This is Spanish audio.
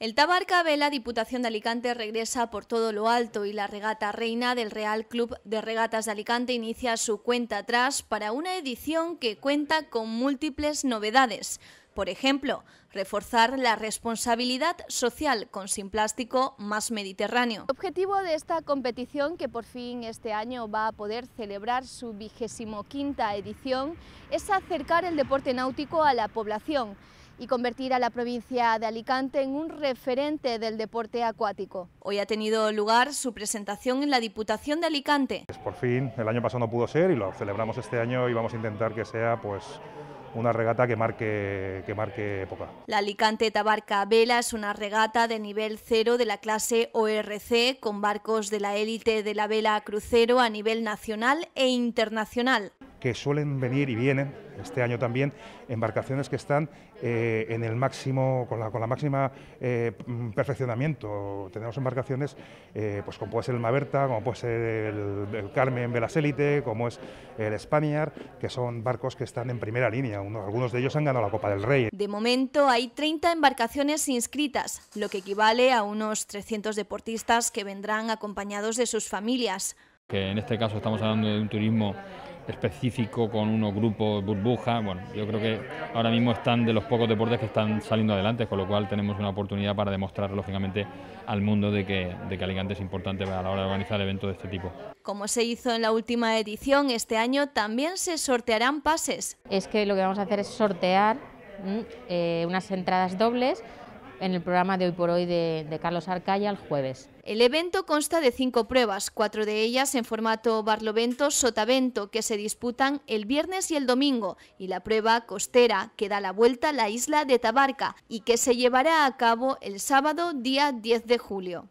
El Tabarca Vela Diputación de Alicante regresa por todo lo alto y la regata reina del Real Club de Regatas de Alicante inicia su cuenta atrás para una edición que cuenta con múltiples novedades. Por ejemplo, reforzar la responsabilidad social con Sin Plástico Más Mediterráneo. El objetivo de esta competición, que por fin este año va a poder celebrar su vigésimo quinta edición, es acercar el deporte náutico a la población y convertir a la provincia de Alicante en un referente del deporte acuático. Hoy ha tenido lugar su presentación en la Diputación de Alicante. por fin, el año pasado no pudo ser y lo celebramos este año y vamos a intentar que sea pues una regata que marque, que marque época. La Alicante Tabarca Vela es una regata de nivel cero de la clase ORC con barcos de la élite de la vela crucero a nivel nacional e internacional que suelen venir y vienen, este año también, embarcaciones que están eh, en el máximo, con la, con la máxima eh, mm, perfeccionamiento. Tenemos embarcaciones, eh, pues como puede ser el Maverta... como puede ser el, Carmen Velasélite... como es el Spaniard, que son barcos que están en primera línea. algunos de ellos han ganado la Copa del Rey. De momento hay 30 embarcaciones inscritas, lo que equivale a unos 300 deportistas que vendrán acompañados de sus familias. Que en este caso estamos hablando de un turismo específico con unos grupos burbuja. Bueno, yo creo que ahora mismo están de los pocos deportes que están saliendo adelante, con lo cual tenemos una oportunidad para demostrar, lógicamente, al mundo de que, Alicante es importante a la hora de organizar eventos de este tipo. Como se hizo en la última edición, este año también se sortearán pases. Es que lo que vamos a hacer es sortear mm, eh, unas entradas dobles en el programa de hoy por hoy de, de Carlos Arcaya el jueves. El evento consta de cinco pruebas, cuatro de ellas en formato Barlovento-Sotavento, que se disputan el viernes y el domingo, y la prueba costera, que da la vuelta a la isla de Tabarca y que se llevará a cabo el sábado, día 10 de julio.